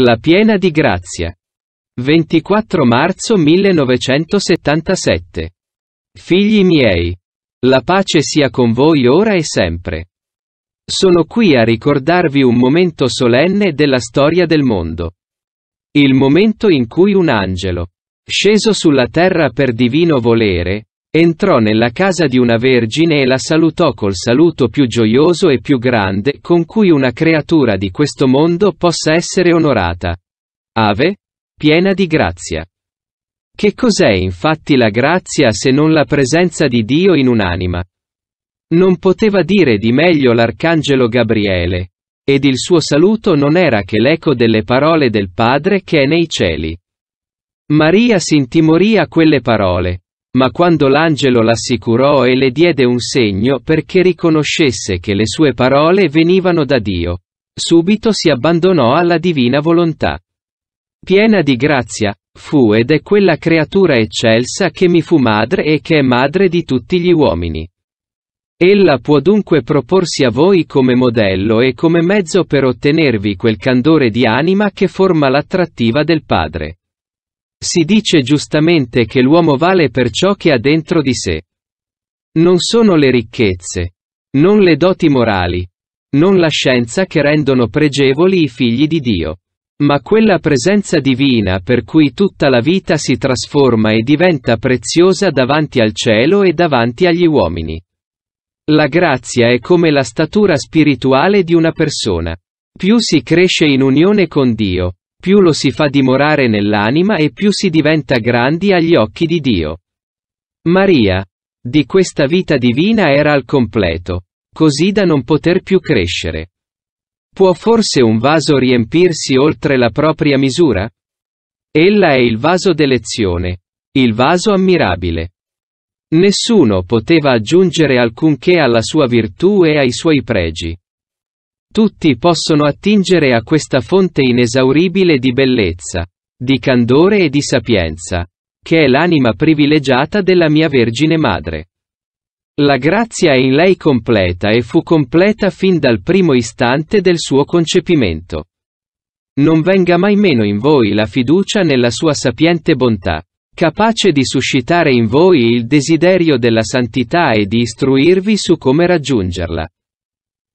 La piena di grazia. 24 marzo 1977. Figli miei. La pace sia con voi ora e sempre. Sono qui a ricordarvi un momento solenne della storia del mondo. Il momento in cui un angelo, sceso sulla terra per divino volere, Entrò nella casa di una vergine e la salutò col saluto più gioioso e più grande con cui una creatura di questo mondo possa essere onorata. Ave, piena di grazia. Che cos'è infatti la grazia se non la presenza di Dio in un'anima? Non poteva dire di meglio l'arcangelo Gabriele. Ed il suo saluto non era che l'eco delle parole del Padre che è nei cieli. Maria si intimorì a quelle parole. Ma quando l'angelo l'assicurò e le diede un segno perché riconoscesse che le sue parole venivano da Dio, subito si abbandonò alla divina volontà. Piena di grazia, fu ed è quella creatura eccelsa che mi fu madre e che è madre di tutti gli uomini. Ella può dunque proporsi a voi come modello e come mezzo per ottenervi quel candore di anima che forma l'attrattiva del Padre. Si dice giustamente che l'uomo vale per ciò che ha dentro di sé. Non sono le ricchezze. Non le doti morali. Non la scienza che rendono pregevoli i figli di Dio. Ma quella presenza divina per cui tutta la vita si trasforma e diventa preziosa davanti al cielo e davanti agli uomini. La grazia è come la statura spirituale di una persona. Più si cresce in unione con Dio, più lo si fa dimorare nell'anima e più si diventa grandi agli occhi di Dio. Maria, di questa vita divina era al completo, così da non poter più crescere. Può forse un vaso riempirsi oltre la propria misura? Ella è il vaso d'elezione, il vaso ammirabile. Nessuno poteva aggiungere alcunché alla sua virtù e ai suoi pregi. Tutti possono attingere a questa fonte inesauribile di bellezza, di candore e di sapienza, che è l'anima privilegiata della mia Vergine Madre. La grazia è in lei completa e fu completa fin dal primo istante del suo concepimento. Non venga mai meno in voi la fiducia nella sua sapiente bontà, capace di suscitare in voi il desiderio della santità e di istruirvi su come raggiungerla.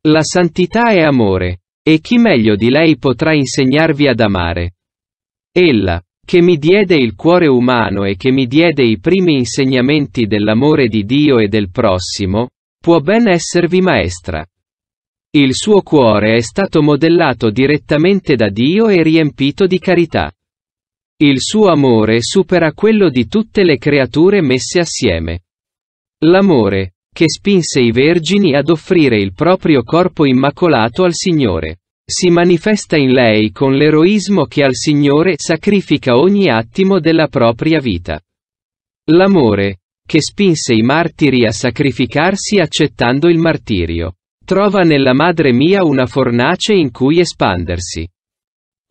La santità è amore, e chi meglio di lei potrà insegnarvi ad amare? Ella, che mi diede il cuore umano e che mi diede i primi insegnamenti dell'amore di Dio e del prossimo, può ben esservi maestra. Il suo cuore è stato modellato direttamente da Dio e riempito di carità. Il suo amore supera quello di tutte le creature messe assieme. L'amore, che spinse i vergini ad offrire il proprio corpo immacolato al Signore. Si manifesta in lei con l'eroismo che al Signore sacrifica ogni attimo della propria vita. L'amore, che spinse i martiri a sacrificarsi accettando il martirio. Trova nella madre mia una fornace in cui espandersi.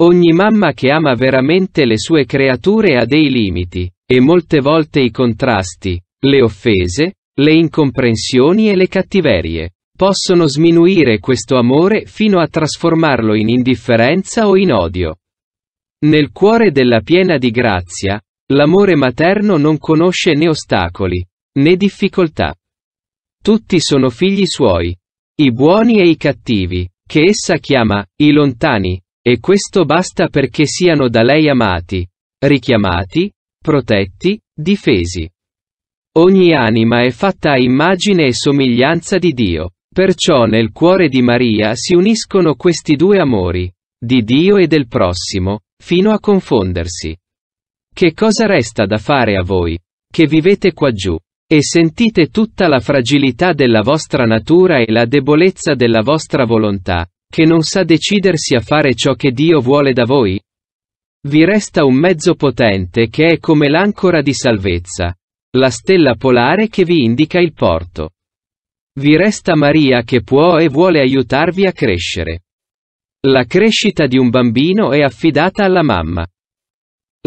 Ogni mamma che ama veramente le sue creature ha dei limiti, e molte volte i contrasti, le offese, le incomprensioni e le cattiverie possono sminuire questo amore fino a trasformarlo in indifferenza o in odio. Nel cuore della piena di grazia, l'amore materno non conosce né ostacoli, né difficoltà. Tutti sono figli suoi, i buoni e i cattivi, che essa chiama, i lontani, e questo basta perché siano da lei amati, richiamati, protetti, difesi. Ogni anima è fatta a immagine e somiglianza di Dio. Perciò nel cuore di Maria si uniscono questi due amori, di Dio e del prossimo, fino a confondersi. Che cosa resta da fare a voi, che vivete quaggiù, e sentite tutta la fragilità della vostra natura e la debolezza della vostra volontà, che non sa decidersi a fare ciò che Dio vuole da voi? Vi resta un mezzo potente che è come l'ancora di salvezza, la stella polare che vi indica il porto. Vi resta Maria che può e vuole aiutarvi a crescere. La crescita di un bambino è affidata alla mamma.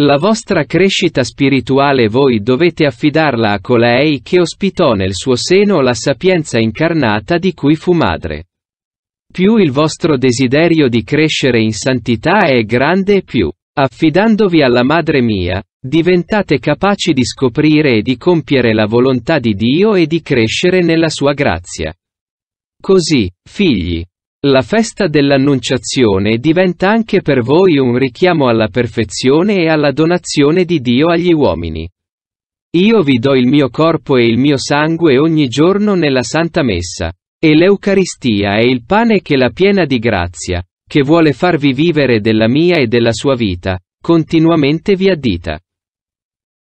La vostra crescita spirituale voi dovete affidarla a colei che ospitò nel suo seno la sapienza incarnata di cui fu madre. Più il vostro desiderio di crescere in santità è grande e più Affidandovi alla Madre mia, diventate capaci di scoprire e di compiere la volontà di Dio e di crescere nella sua grazia. Così, figli, la festa dell'Annunciazione diventa anche per voi un richiamo alla perfezione e alla donazione di Dio agli uomini. Io vi do il mio corpo e il mio sangue ogni giorno nella Santa Messa. E l'Eucaristia è il pane che la piena di grazia, che vuole farvi vivere della mia e della sua vita, continuamente vi addita.